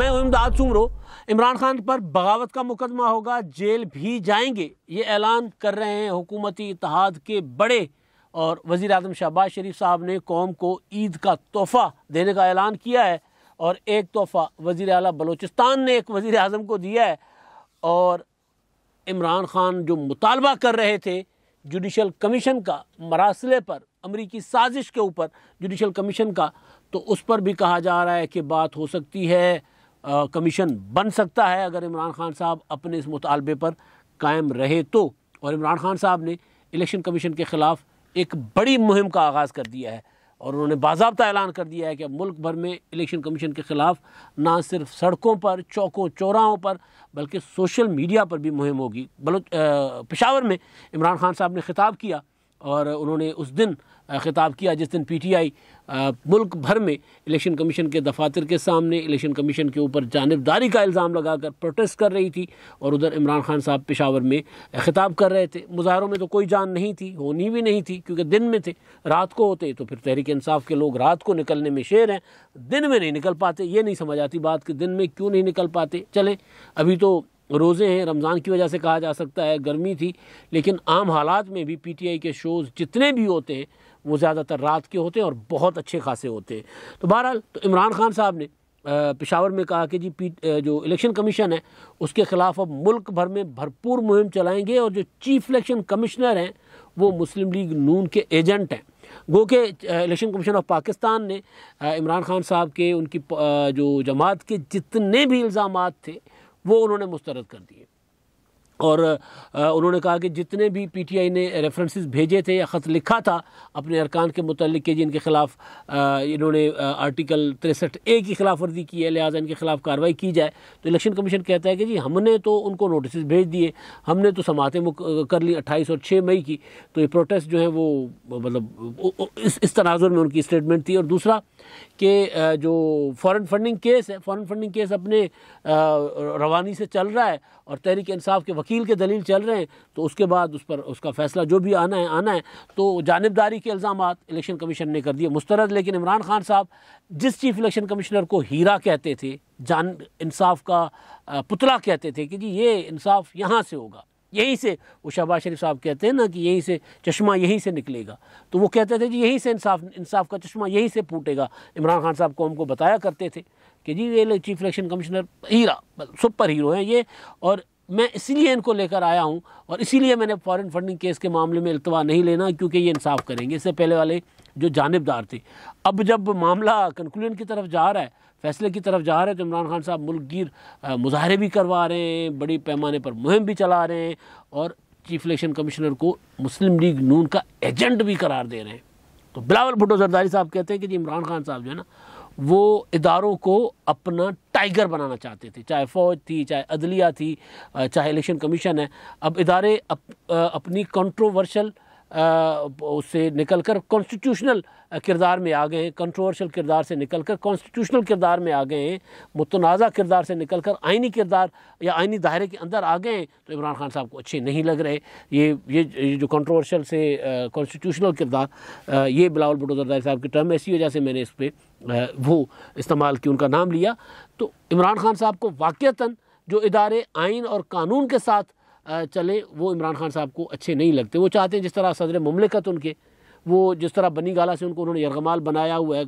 मैं उमदाद इमदाद सुमरो इमरान खान पर बगावत का मुकदमा होगा जेल भी जाएंगे ये ऐलान कर रहे हैं हुकूमती इतिहाद के बड़े और वज़ी अजम शहबाज शरीफ साहब ने कौम को ईद का तोहफ़ा देने का ऐलान किया है और एक तोहफ़ा वज़ी अल बलोचिस्तान ने एक वज़ी अजम को दिया है और इमरान खान जो मुतालबा कर रहे थे जुडिशल कमीशन का मरासले पर अमरीकी साजिश के ऊपर जुडिशल कमीशन का तो उस पर भी कहा जा रहा है कि बात हो सकती है कमीशन बन सकता है अगर इमरान खान साहब अपने इस मुतालबे पर कायम रहे तो और इमरान खान साहब ने इलेक्शन कमीशन के ख़िलाफ़ एक बड़ी मुहिम का आगाज़ कर दिया है और उन्होंने बाबा ऐलान कर दिया है कि मुल्क भर में इलेक्शन कमीशन के ख़िलाफ़ ना सिर्फ सड़कों पर चौकों चौराहों पर बल्कि सोशल मीडिया पर भी मुहिम होगी बलोच पेशावर में इमरान खान साहब ने खिताब किया और उन्होंने उस दिन ख़िताब किया जिस दिन पीटीआई मुल्क भर में इलेक्शन कमीशन के दफातर के सामने इलेक्शन कमीशन के ऊपर जानबदारी का इल्ज़ाम लगाकर प्रोटेस्ट कर रही थी और उधर इमरान खान साहब पेशावर में ख़िताब कर रहे थे मुजाहरों में तो कोई जान नहीं थी होनी भी नहीं थी क्योंकि दिन में थे रात को होते तो फिर तहरीक इंसाफ के लोग रात को निकलने में शेर हैं दिन में नहीं निकल पाते ये नहीं समझ आती बात कि दिन में क्यों नहीं निकल पाते चले अभी तो रोज़े हैं रमज़ान की वजह से कहा जा सकता है गर्मी थी लेकिन आम हालात में भी पीटीआई के शोज़ जितने भी होते हैं वो ज़्यादातर रात के होते हैं और बहुत अच्छे खासे होते हैं तो बहरहाल तो इमरान खान साहब ने पिशावर में कहा कि जी पी जो इलेक्शन कमीशन है उसके ख़िलाफ़ अब मुल्क भर में भरपूर मुहिम चलाएंगे और जो चीफ इलेक्शन कमिश्नर हैं वो मुस्लिम लीग नून के एजेंट हैं गो के इलेक्शन कमीशन ऑफ पाकिस्तान ने इमरान खान साहब के उनकी जो जमात के जितने भी इल्ज़ाम थे वो उन्होंने मुस्तरद कर दिए और उन्होंने कहा कि जितने भी पीटीआई ने रेफरेंसेस भेजे थे या ख़त लिखा था अपने अरकान के मुतलिक के जिनके ख़िलाफ़ इन्होंने आर्टिकल तिरसठ ए की खिलाफ वर्जी की है लिहाजा इनके ख़िलाफ़ कार्रवाई की जाए तो इलेक्शन कमीशन कहता है कि जी हमने तो उनको नोटिस भेज दिए हमने तो समातें कर ली अट्ठाईस और छः मई की तो ये प्रोटेस्ट जो है वो मतलब इस इस तनाजुर में उनकी स्टेटमेंट थी और दूसरा कि जो फॉरेन फंडिंग केस है फॉरेन फंडिंग केस अपने रवानी से चल रहा है और तहरीक इंसाफ के वकील वकील के दलील चल रहे हैं तो उसके बाद उस पर उसका फैसला जो भी आना है आना है तो जानबदारी के इल्ज़ाम इलेक्शन कमीशन ने कर दिए मुस्तरद लेकिन इमरान खान साहब जिस चीफ इलेक्शन कमिश्नर को हीरा कहते थे जान इंसाफ का पुतला कहते थे कि जी ये इंसाफ यहाँ से होगा यहीं से वो शहबाज शरीफ साहब कहते हैं ना कि यहीं से चश्मा यहीं से निकलेगा तो वो कहते थे जी यहीं से इंसाफ इंसाफ का चश्मा यहीं से फूटेगा इमरान खान साहब को हमको बताया करते थे कि जी ये चीफ इलेक्शन कमिश्नर हीरा मतलब सुपर हीरो हैं ये और मैं इसीलिए इनको लेकर आया हूँ और इसीलिए मैंने फॉरेन फंडिंग केस के मामले में अल्तवा नहीं लेना क्योंकि ये इंसाफ करेंगे इससे पहले वाले जो जानबदार थे अब जब मामला कंक्लूजन की तरफ जा रहा है फैसले की तरफ जा रहे हैं तो इमरान खान साहब मुल्कगीर मुजाहरे भी करवा रहे हैं बड़ी पैमाने पर मुहिम भी चला रहे हैं और चीफ इलेक्शन कमिश्नर को मुस्लिम लीग नून का एजेंट भी करार दे रहे हैं तो बिलावल भुटो जरदारी साहब कहते हैं कि जी इमरान खान साहब जो है ना वो इदारों को अपना टाइगर बनाना चाहते थे चाहे फ़ौज थी चाहे अदलिया थी चाहे इलेक्शन कमीशन है अब इदारे अप, अपनी कंट्रोवर्शल उससे निकलकर कॉन्स्टिट्यूशनल किरदार में आ गए हैं कंट्रोवर्शल किरदार से निकलकर कॉन्स्टिट्यूशनल किरदार में आ गए हैं मुतनाज़ा किरदार से निकलकर आइनी किरदार या आइनी दायरे के अंदर आ गए हैं तो इमरान खान साहब को अच्छे नहीं लग रहे ये ये ये जो कंट्रोवर्शल से कॉन्स्टिट्यूशनल किरदार ये बिलावल भुटोदरदारी साहब की टर्म ऐसी वजह से मैंने इस पर वो इस्तेमाल की उनका नाम लिया तो इमरान खान साहब को वाक़ता जो इदारे आइन और कानून के साथ चले वो इमरान खान साहब को अच्छे नहीं लगते वो चाहते हैं जिस तरह सदर ममलिकत उनके वो जिस तरह बनी गाला से उनको उन्होंने यरगमाल बनाया हुआ है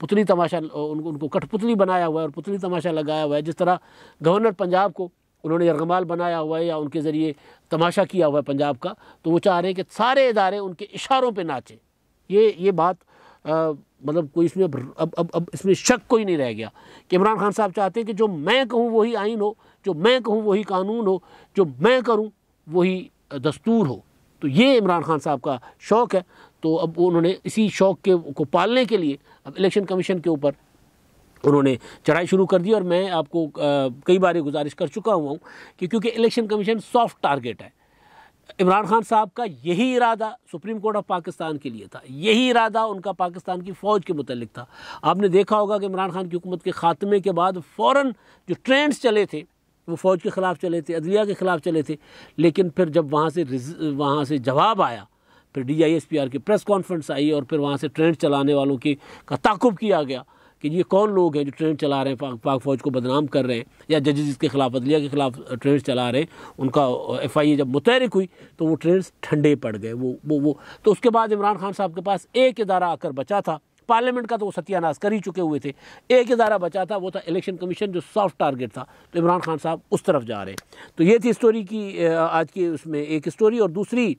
पुतली तमाशा उनको उनको कठपुतली बनाया हुआ है और पुतली तमाशा लगाया हुआ है जिस तरह गवर्नर पंजाब को उन्होंने यरगमाल बनाया हुआ है या उनके ज़रिए तमाशा किया हुआ है पंजाब का तो वो चाह रहे हैं कि सारे इदारे उनके इशारों पर नाचें ये ये बात आ, मतलब कोई इसमें अब अब अब इसमें शक कोई नहीं रह गया कि इमरान खान साहब चाहते हैं कि जो मैं कहूँ वही आइन हो जो मैं कहूँ वही कानून हो जो मैं करूँ वही दस्तूर हो तो ये इमरान खान साहब का शौक़ है तो अब उन्होंने इसी शौक़ के को पालने के लिए अब इलेक्शन कमीशन के ऊपर उन्होंने चढ़ाई शुरू कर दी और मैं आपको कई बार गुजारिश कर चुका हुआ हूँ कि क्योंकि इलेक्शन कमीशन सॉफ्ट टारगेट है इमरान खान साहब का यही इरादा सुप्रीम कोर्ट ऑफ पाकिस्तान के लिए था यही इरादा उनका पाकिस्तान की फ़ौज के मतलब था आपने देखा होगा कि इमरान खान की हुकूमत के ख़ात्मे के बाद फ़ौर जो ट्रेंड्स चले थे वो फ़ौज के ख़िलाफ़ चले थे अदलिया के ख़िलाफ़ चले थे लेकिन फिर जब वहाँ से वहाँ से जवाब आया फिर आर की प्रेस कॉन्फ्रेंस आई और फिर वहाँ से ट्रेंड चलाने वालों की का ताकुब किया गया कि ये कौन लोग हैं जो ट्रेंड चला रहे हैं पाक पाक फौज को बदनाम कर रहे हैं या जजेज के खिलाफ अदलिया के खिलाफ ट्रेंड चला रहे हैं उनका एफ आई ए जब मुतहरक हुई तो वो ट्रेंड्स ठंडे पड़ गए वो वो वो तो उसके बाद इमरान खान साहब के पास एक इदारा आकर बचा था पार्लियामेंट का तो वो सत्यानाश कर ही चुके हुए थे एक इदारा बचा था वो था इलेक्शन कमीशन जो सॉफ्ट टारगेट था तो इमरान खान साहब उस तरफ जा रहे हैं तो ये थी स्टोरी की आज की उसमें एक स्टोरी और दूसरी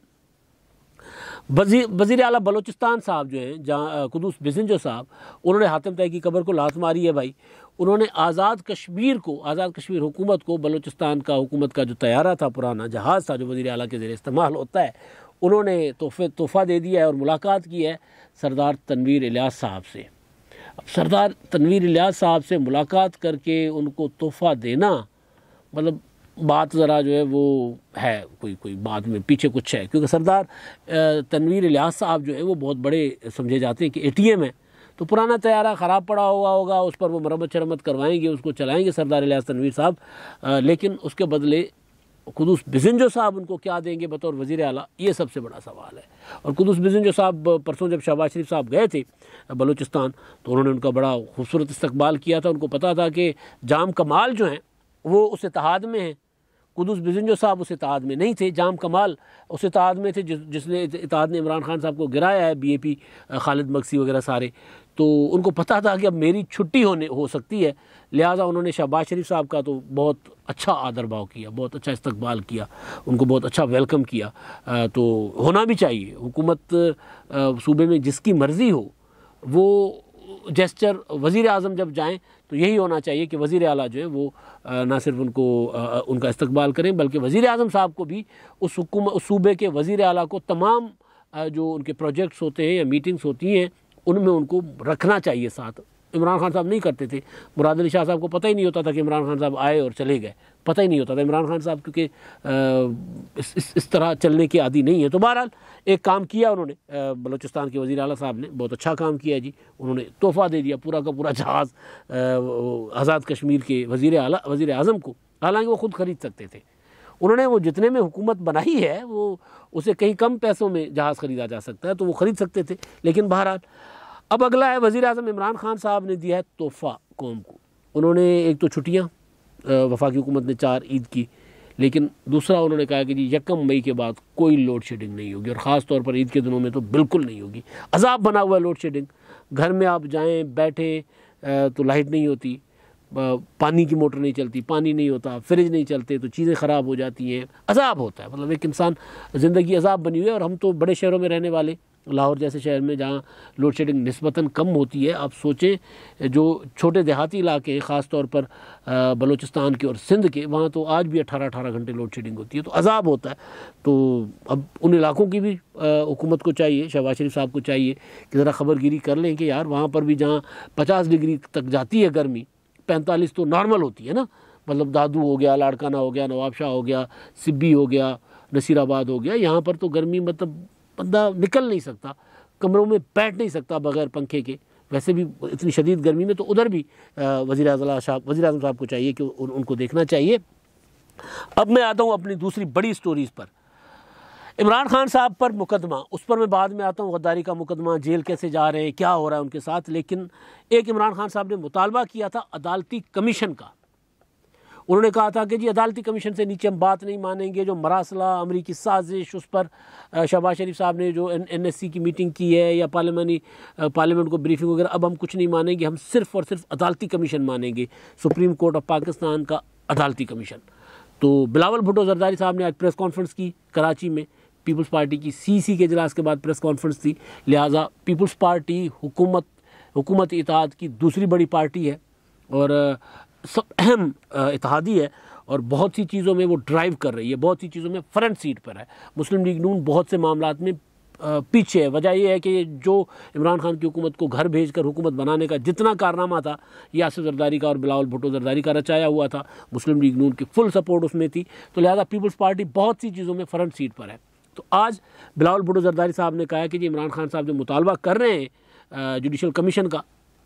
वजी वजीर अला बलोचिस्तान साहब जो हैं जहाँ कुदूस जो साहब उन्होंने हातिम तय की कबर को लात मारी है भाई उन्होंने आज़ाद कश्मीर को आज़ाद कश्मीर हुकूमत को बलोचिस्तान का हुकूमत का जो तैयारा था पुराना जहाज़ था जो वजी अला के ज़रिए इस्तेमाल होता है उन्होंने तोहफे तोहफ़ा दे दिया है और मुलाकात की है सरदार तनवीर इलियास साहब से अब सरदार तनवीर इलियास साहब से मुलाकात करके उनको तोहफ़ा देना मतलब बात ज़रा जो है वो है कोई कोई बात में पीछे कुछ है क्योंकि सरदार तनवीर इलियास साहब जो है वो बहुत बड़े समझे जाते हैं कि ए है तो पुराना तैयारा ख़राब पड़ा हुआ होगा उस पर वो मरम्मत शरमत करवाएंगे उसको चलाएंगे सरदार इलियास तनवीर साहब लेकिन उसके बदले कुदूस बिजनजो साहब उनको क्या देंगे बतौर वज़ी अला ये सबसे बड़ा सवाल है और कुदूस बिजनजो साहब परसों जब शहबाज शरीफ साहब गए थे बलूचिस्तान तो उन्होंने उनका बड़ा खूबसूरत इस्तबाल किया था उनको पता था कि जाम कमाल जो हैं वो उस इतिहाद में हैं कुदस बिजनजो साहब उस इतिहाद में नहीं थे जाम कमाल उस इतिहाद में थे जिस जिसने इतिहाद ने इमरान खान साहब को गिराया है B A P Khalid Magsi वगैरह सारे तो उनको पता था कि अब मेरी छुट्टी होने हो सकती है लिहाजा उन्होंने शहबाज शरीफ साहब का तो बहुत अच्छा आदर भाव किया बहुत अच्छा इस्तकबाल किया उनको बहुत अच्छा वेलकम किया तो होना भी चाहिए हुकूमत सूबे में जिसकी मर्ज़ी हो वो जेस्चर वज़ी अजम जब जाएँ तो यही होना चाहिए कि वज़ी अला जो है वो ना सिर्फ उनको उनका इस्तबाल करें बल्कि वज़ी अजम साहब को भी उस हुकूमत उस सूबे के वज़ी अला को तमाम जो उनके प्रोजेक्ट्स होते हैं या मीटिंग्स होती हैं उनमें उनको रखना चाहिए साथ इमरान खान साहब नहीं करते थे मुराद अली शाह साहब को पता ही नहीं होता था कि इमरान खान साहब आए और चले गए पता ही नहीं होता था इमरान खान साहब क्योंकि इस, इस, तरह चलने के आदि नहीं है तो बहरहाल एक काम किया उन्होंने बलूचिस्तान के वज़ी अला साहब ने बहुत अच्छा काम किया जी उन्होंने तोहफ़ा दे दिया पूरा का पूरा जहाज़ आज़ाद कश्मीर के वज़ी अला वज़ी अजम को हालांकि वो ख़ुद ख़रीद सकते थे उन्होंने वो जितने में हुकूमत बनाई है वो उसे कहीं कम पैसों में जहाज़ ख़रीदा जा सकता है तो वो ख़रीद सकते थे लेकिन बहरहाल अब अगला है वज़ी अजम इमरान खान साहब ने दिया है तोहफ़ा कौम को उन्होंने एक तो छुट्टियाँ वफाकी हुकूमत ने चार ईद की लेकिन दूसरा उन्होंने कहा कि जी यकम मई के बाद कोई लोड शेडिंग नहीं होगी और ख़ास तौर पर ईद के दिनों में तो बिल्कुल नहीं होगी अजाब बना हुआ है लोड शेडिंग घर में आप जाएँ बैठें तो लाइट नहीं होती पानी की मोटर नहीं चलती पानी नहीं होता फ्रिज नहीं चलते तो चीज़ें ख़राब हो जाती हैं अजाब होता है मतलब एक इंसान ज़िंदगी अजाब बनी हुई है और हम तो बड़े शहरों में रहने वाले लाहौर जैसे शहर में जहाँ लोड शेडिंग नस्बता कम होती है आप सोचें जो छोटे देहाती इलाके हैं ख़ास तौर पर बलूचिस्तान के और सिंध के वहाँ तो आज भी अठारह अठारह घंटे लोड शेडिंग होती है तो अजाब होता है तो अब उन इलाकों की भी हुकूमत को चाहिए शहबाज शरीफ साहब को चाहिए कि ज़रा खबरगिरी कर लें कि यार वहाँ पर भी जहाँ पचास डिग्री तक जाती है गर्मी पैंतालीस तो नॉर्मल होती है ना मतलब दादू हो गया लाड़काना हो गया नवाब शाह हो गया सिब्बी हो गया नसीराबाद हो गया यहाँ पर तो गर्मी मतलब बंदा निकल नहीं सकता कमरों में बैठ नहीं सकता बगैर पंखे के वैसे भी इतनी शदीद गर्मी में तो उधर भी वजी अजला साहब वजी अजम साहब को चाहिए कि उन, उनको देखना चाहिए अब मैं आता हूँ अपनी दूसरी बड़ी स्टोरीज़ पर इमरान खान साहब पर मुकदमा उस पर मैं बाद में आता हूँ गद्दारी का मुकदमा जेल कैसे जा रहे हैं क्या हो रहा है उनके साथ लेकिन एक इमरान खान साहब ने मुतालबा किया था अदालती कमीशन का उन्होंने कहा था कि जी अदालती कमीशन से नीचे हम बात नहीं मानेंगे जो मरासला अमरीकी साजिश उस पर शहबाज शरीफ साहब ने जो एन एस सी की मीटिंग की है या पार्लियामानी पार्लियामेंट को ब्रीफिंग वगैरह अब हम कुछ नहीं मानेंगे हम सिर्फ और सिर्फ अदालती कमीशन मानेंगे सुप्रीम कोर्ट ऑफ पाकिस्तान का अदालती कमीशन तो बिलावल भुटो जरदारी साहब ने आज प्रेस कॉन्फ्रेंस की कराची में पीपल्स पार्टी की सीसी के इजलास के बाद प्रेस कॉन्फ्रेंस थी लिहाजा पीपल्स पार्टी हुकूमत हुकूमत इतिहाद की दूसरी बड़ी पार्टी है और सब अहम इतिहादी है और बहुत सी चीज़ों में वो ड्राइव कर रही है बहुत सी चीज़ों में फ्रंट सीट पर है मुस्लिम लीग नून बहुत से मामला में पीछे है वजह यह है कि जो इमरान खान की हुकूमत को घर भेज कर हुकूमत बनाने का जितना कारनामा था यासिर जरदारी का और बिलावल भुटो जरदारी का रचाया हुआ था मुस्लिम लीग नून की फुल सपोर्ट उसमें थी तो लिहाजा पीपल्स पार्टी बहुत सी चीज़ों में फ्रंट सीट पर है तो आज बिलावल भुटो जरदारी साहब ने कहा है कि जी इमरान खान साहब जो मुतालबा कर रहे हैं जुडिशल कमीशन का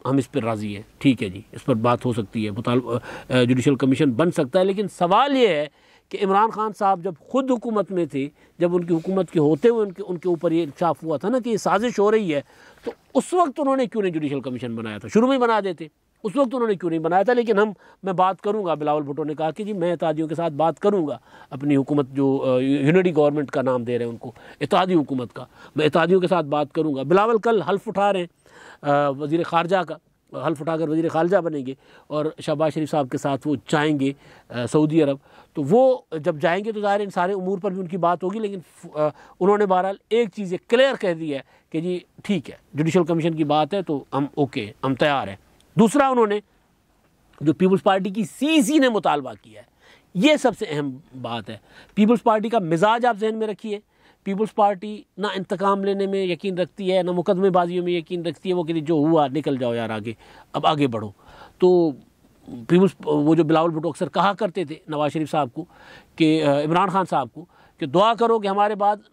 हम इस पर राज़ी हैं ठीक है जी इस पर बात हो सकती है जुडिशल कमीशन बन सकता है लेकिन सवाल ये है कि इमरान खान साहब जब खुद हुकूमत में थे जब उनकी हुकूमत के होते हुए उनके उनके ऊपर ये इंकशाफ हुआ था ना कि ये साजिश हो रही है तो उस वक्त उन्होंने क्यों नहीं जुडिशल कमीशन बनाया था शुरू में ही बना देते उस वक्त उन्होंने क्यों नहीं बनाया था लेकिन हम मैं बात करूंगा बिलावल भुटो ने कहा कि जी मैं इतिहादियों के साथ बात करूंगा अपनी हुकूमत जो यूनिटी गवर्नमेंट का नाम दे रहे हैं उनको इतिहादी हुकूमत का मैं इतिहादियों के साथ बात करूंगा बिलावल कल हल्फ उठा रहे हैं वज़ी खारजा का हल्फ उठाकर वजी खारजा बनेंगे और शहबाज शरीफ साहब के साथ वो जाएँगे सऊदी अरब तो वो जब जाएंगे तो ज़ाहिर इन सारे उमूर पर भी उनकी बात होगी लेकिन उन्होंने बहरहाल एक चीज़ क्लियर कह दी है कि जी ठीक है जुडिशल कमीशन की बात है तो हम ओके हम तैयार हैं दूसरा उन्होंने जो पीपल्स पार्टी की सीसी e ने मुतालबा किया है ये सबसे अहम बात है पीपल्स पार्टी का मिजाज आप जहन में रखिए पीपल्स पार्टी ना इंतकाम लेने में यकीन रखती है ना मुकदमेबाजियों में यकीन रखती है वो कहती जो हुआ निकल जाओ यार आगे अब आगे बढ़ो तो पीपल्स वो जो बिलावल भुटो अक्सर कहा करते थे नवाज शरीफ साहब को कि इमरान खान साहब को कि दुआ करो कि हमारे बाद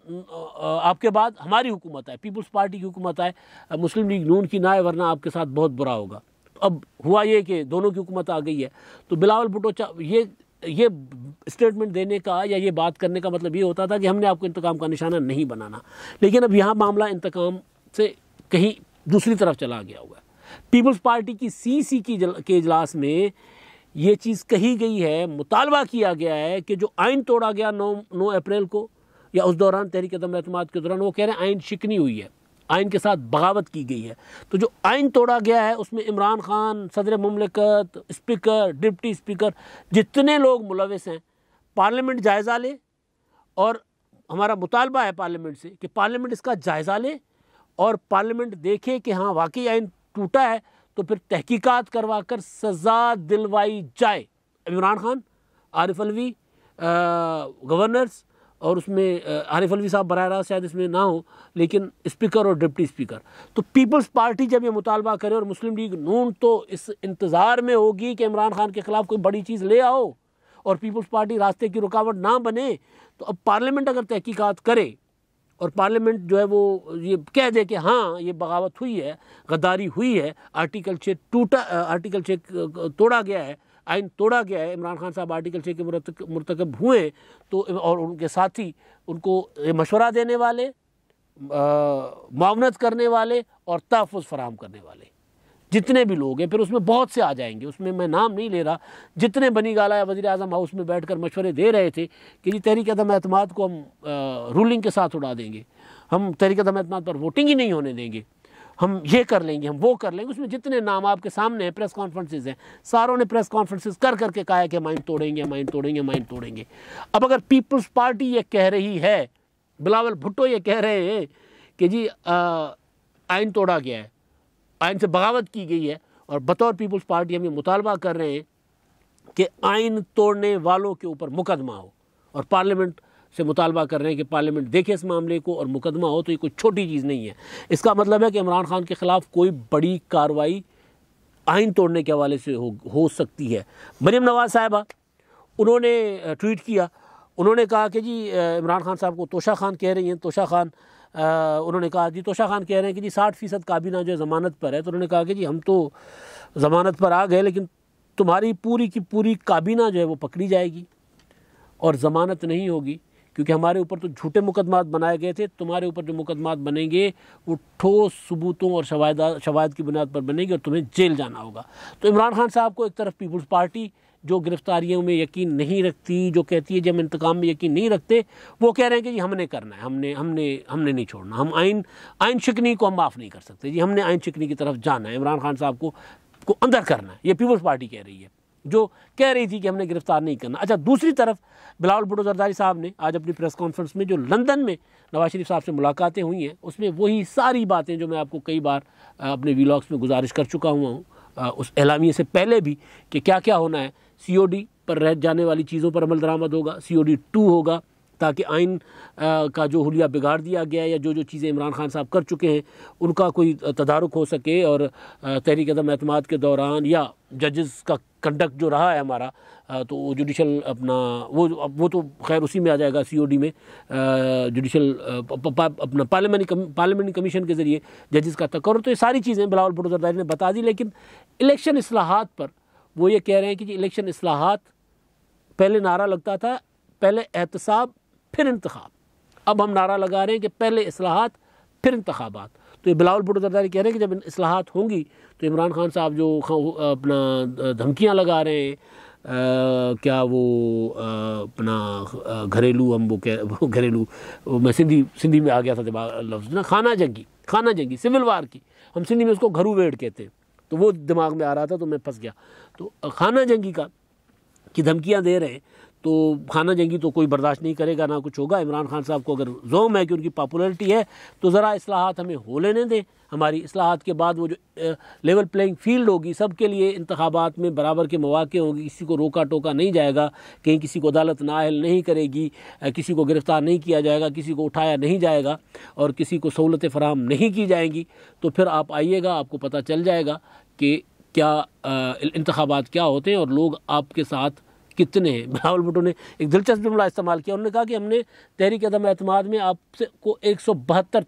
आपके बाद हमारी हुकूमत आए पीपल्स पार्टी की हुकूमत आए मुस्लिम लीग नून की ना आए वरना आपके साथ बहुत बुरा होगा अब हुआ ये कि दोनों की हुकूमत आ गई है तो बिलावल भुटो ये ये स्टेटमेंट देने का या ये बात करने का मतलब ये होता था कि हमने आपको इंतकाम का निशाना नहीं बनाना लेकिन अब यहाँ मामला इंतकाम से कहीं दूसरी तरफ चला गया हुआ है पीपल्स पार्टी की सीसी की जल, के इजलास में ये चीज़ कही गई है मुतालबा किया गया है कि जो आइन तोड़ा गया नौ नौ अप्रैल को या उस दौरान तहरीक अदम अतमाद के दौरान वो कह रहे हैं आइन शिकनी हुई है आइन के साथ बगावत की गई है तो जो आइन तोड़ा गया है उसमें इमरान खान सदर ममलिकत स्पीकर डिप्टी स्पीकर जितने लोग मुलविस हैं पार्लियामेंट जायज़ा ले और हमारा मुतालबा है पार्लियामेंट से कि पार्लियामेंट इसका जायज़ा ले और पार्लियामेंट देखे कि हाँ वाकई आइन टूटा है तो फिर तहकीकात करवा कर सज़ा दिलवाई जाए इमरान खान आरिफ अलवी गवर्नर्स और उसमें आरिफ अलवी साहब बर रास्त शायद इसमें ना हो लेकिन स्पीकर और डिप्टी स्पीकर तो पीपल्स पार्टी जब ये मुतालबा करे और मुस्लिम लीग नून तो इस इंतज़ार में होगी कि इमरान खान के ख़िलाफ़ कोई बड़ी चीज़ ले आओ और पीपल्स पार्टी रास्ते की रुकावट ना बने तो अब पार्लियामेंट अगर तहकीकात करे और पार्लियामेंट जो है वो ये कह दे कि हाँ ये बगावत हुई है गद्दारी हुई है आर्टिकल छः टूटा आर्टिकल छः तोड़ा गया है आइन तोड़ा गया है इमरान खान साहब आर्टिकल छः के मरतकब हुए तो और उनके साथी उनको मशवरा देने वाले मावनत करने वाले और तहफ़ फराम करने वाले जितने भी लोग हैं फिर उसमें बहुत से आ जाएंगे उसमें मैं नाम नहीं ले रहा जितने बनी गाला या वजी अजम हाउस में बैठ कर मशवरे दे रहे थे कि जी तहरीक अदम अहतमाद को हम आ, रूलिंग के साथ उड़ा देंगे हम तहरीक अदम अतमाद पर वोटिंग ही नहीं होने देंगे हम ये कर लेंगे हम वो कर लेंगे उसमें जितने नाम आपके सामने हैं प्रेस कॉन्फ्रेंसेज हैं सारों ने प्रेस कॉन्फ्रेंसेज कर करके कहा है कि माइंड तोड़ेंगे माइंड तोड़ेंगे माइंड तोड़ेंगे अब अगर पीपल्स पार्टी ये कह रही है बिलावल भुट्टो ये कह रहे हैं कि जी आइन तोड़ा गया है आइन से बगावत की गई है और बतौर पीपल्स पार्टी हम ये मुतालबा कर रहे हैं कि आइन तोड़ने वालों के ऊपर मुकदमा हो और पार्लियामेंट से मुतालबा कर रहे हैं कि पार्लियामेंट देखे इस मामले को और मुकदमा हो तो ये कोई छोटी चीज़ नहीं है इसका मतलब है कि इमरान खान के ख़िलाफ़ कोई बड़ी कार्रवाई आइन तोड़ने के हवाले से हो, हो सकती है मरीम नवाज साहबा उन्होंने ट्वीट किया उन्होंने कहा कि जी इमरान खान साहब को तोशा खान कह रही हैं तोशा खान आ, उन्होंने कहा जी तोशा खान कह रहे हैं कि जी साठ फ़ीसद काबीना जो है ज़मानत पर है तो उन्होंने कहा कि जी हम तो ज़मानत पर आ गए लेकिन तुम्हारी पूरी की पूरी काबीना जो है वो पकड़ी जाएगी और ज़मानत नहीं होगी क्योंकि हमारे ऊपर तो झूठे मुकदमा बनाए गए थे तुम्हारे ऊपर जो मुकदमा बनेंगे वो ठोस सबूतों और शवायदा शवाद की बुनियाद पर बनेंगे और तुम्हें जेल जाना होगा तो इमरान खान साहब को एक तरफ पीपुल्स पार्टी जो गिरफ्तारियों में यकीन नहीं रखती जो कहती है जब हम इंतकाम में यकीन नहीं रखते वो कह रहे हैं कि जी हमने करना है हमने हमने हमने नहीं छोड़ना हम आइन आइन शिकनी को हम माफ़ नहीं कर सकते जी हमने आइन शिकनी की तरफ जाना है इमरान खान साहब को को अंदर करना है ये पीपल्स पार्टी कह रही है जो कह रही थी कि हमने गिरफ्तार नहीं करना अच्छा दूसरी तरफ बिलावल भुटो जरदारी साहब ने आज अपनी प्रेस कॉन्फ्रेंस में जो लंदन में नवाज शरीफ साहब से मुलाकातें हुई हैं उसमें वही सारी बातें जो मैं आपको कई बार अपने वीलॉग्स में गुजारिश कर चुका हुआ हूँ उस एलामी से पहले भी कि क्या क्या होना है सी पर रह जाने वाली चीज़ों पर अमल दरामद होगा सी टू होगा ताकि आइन का जो हलिया बिगाड़ दिया गया है या जो जो चीज़ें इमरान खान साहब कर चुके हैं उनका कोई तदारक हो सके और तहरीक अदम अहतमाद के दौरान या जजेस का कंडक्ट जो रहा है हमारा तो वो जुडिशल अपना वो वो तो खैर उसी में आ जाएगा सीओडी में जुडिशल अपना पार्लियामानी कम, पार्लियामानी कमीशन के ज़रिए जजेस का तकर तो ये सारी चीज़ें बिलावल भुटोजरदारी ने बता दी लेकिन इलेक्शन असलाहत पर वो ये कह रहे हैं कि इलेक्शन असलाहत पहले नारा लगता था पहले एहतसाब फिर इंतखब अब हम नारा लगा रहे हैं कि पहले असलाहत फिर इंतबात तो ये बिलावल भुटो जरदारी कह रहे हैं कि जब असलाहत होंगी तो इमरान खान साहब जो अपना धमकियाँ लगा रहे हैं आ, क्या वो आ, अपना घरेलू हम वो कह घरेलू मैं सिंधी सिंधी में आ गया था दिमाग लफ्ज़ ना खाना जंगी खाना जंगी सिविल वार की हम सिंधी में उसको घरू वेड़ कहते हैं तो वो दिमाग में आ रहा था तो मैं फंस गया तो खाना जंगी का कि धमकियाँ दे रहे हैं तो खाना जंगी तो कोई बर्दाश्त नहीं करेगा ना कुछ होगा इमरान खान साहब को अगर जोम है कि उनकी पॉपुलरिटी है तो ज़रा असलाहत हमें हो लेने दें हमारी असलाहत के बाद वो जो लेवल प्लेइंग फील्ड होगी सब के लिए इंतबात में बराबर के मौाक़े होंगे किसी को रोका टोका नहीं जाएगा कहीं किसी को अदालत नाहल नहीं करेगी किसी को गिरफ़्तार नहीं किया जाएगा किसी को उठाया नहीं जाएगा और किसी को सहूलतें फराहम नहीं की जाएंगी तो फिर आप आइएगा आपको पता चल जाएगा कि क्या इंतबात क्या होते हैं और लोग आपके साथ कितने बिलावल भुटो ने एक दिलचस्प जुमला इस्तेमाल किया उन्होंने कहा कि हमने तहरीक अदम अतमाद में आपसे को एक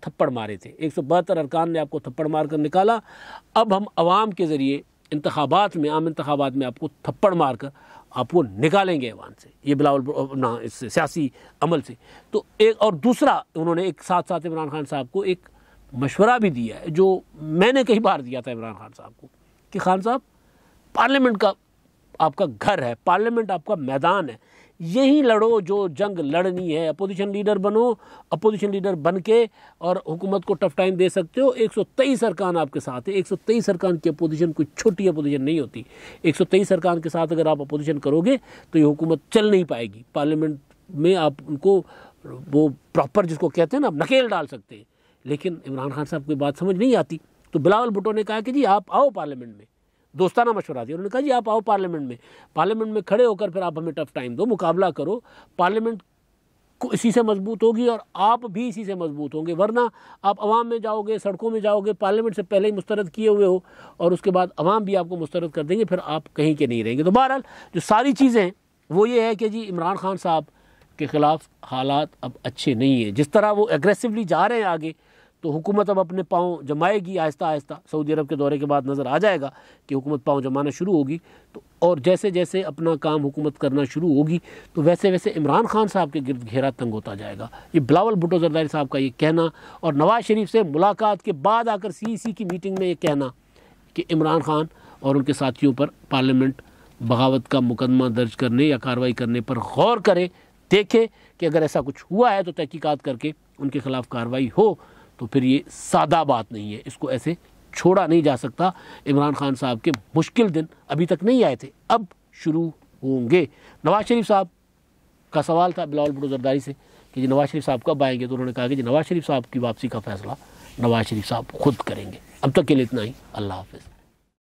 थप्पड़ मारे थे एक अरकान ने आपको थप्पड़ मार कर निकाला अब हम आवाम के ज़रिए इंतबात में आम इंतबात में आपको थप्पड़ मार कर आपको निकालेंगे ऐवान से ये बिलावल ना इस सियासी अमल से तो एक और दूसरा उन्होंने एक साथ साथ इमरान खान साहब को एक मशवरा भी दिया है जो मैंने कई बार दिया था इमरान खान साहब को कि खान साहब पार्लियामेंट का आपका घर है पार्लियामेंट आपका मैदान है यही लड़ो जो जंग लड़नी है अपोजिशन लीडर बनो अपोजिशन लीडर बन के और हुकूमत को टफ टाइम दे सकते हो 123 अरकान आपके साथ है 123 अरकान की अपोजिशन कोई छोटी अपोजिशन नहीं होती 123 अरकान के साथ अगर आप अपोजिशन करोगे तो ये हुकूमत चल नहीं पाएगी पार्लियामेंट में आप उनको वो प्रॉपर जिसको कहते हैं ना आप नकेल डाल सकते हैं लेकिन इमरान खान साहब की बात समझ नहीं आती तो बिलावल भुटो ने कहा कि जी आप आओ पार्लियामेंट में दोस्ताना मशवरा दिया उन्होंने कहा जी आप आओ पार्लियामेंट में पार्लियामेंट में खड़े होकर फिर आप हमें टफ टाइम दो मुकाबला करो पार्लियामेंट इसी से मजबूत होगी और आप भी इसी से मजबूत होंगे वरना आप आवाम में जाओगे सड़कों में जाओगे पार्लियामेंट से पहले ही मुस्तरद किए हुए हो और उसके बाद आवाम भी आपको मुस्तरद कर देंगे फिर आप कहीं के नहीं रहेंगे तो बहरहाल जो सारी चीज़ें हैं वो ये है कि जी इमरान खान साहब के ख़िलाफ़ हालात अब अच्छे नहीं हैं जिस तरह वो एग्रेसिवली जा रहे हैं आगे तो हुकूमत अब अपने पाँव जमाएगी आहिस्ता आहिस्ता सऊदी अरब के दौरे के बाद नज़र आ जाएगा कि हुकूमत पाँव जमाना शुरू होगी तो और जैसे जैसे अपना काम हुकूमत करना शुरू होगी तो वैसे वैसे इमरान खान साहब के गिरद घेरा तंग होता जाएगा ये बिलावल भुटो जरदारी साहब का ये कहना और नवाज़ शरीफ से मुलाकात के बाद आकर सी सी की मीटिंग में ये कहना कि इमरान खान और उनके साथियों पर पार्लियामेंट बगावत का मुकदमा दर्ज करने या कार्रवाई करने पर गौर करे देखे कि अगर ऐसा कुछ हुआ है तो तहकीकात करके उनके खिलाफ कार्रवाई हो तो फिर ये सादा बात नहीं है इसको ऐसे छोड़ा नहीं जा सकता इमरान खान साहब के मुश्किल दिन अभी तक नहीं आए थे अब शुरू होंगे नवाज शरीफ साहब का सवाल था बिलावल भुटो जरदारी से कि जी नवाज शरीफ साहब कब आएंगे तो उन्होंने कहा कि जी नवाज शरीफ साहब की वापसी का फैसला नवाज शरीफ साहब खुद करेंगे अब तक के लिए इतना ही अल्लाह हाफिज़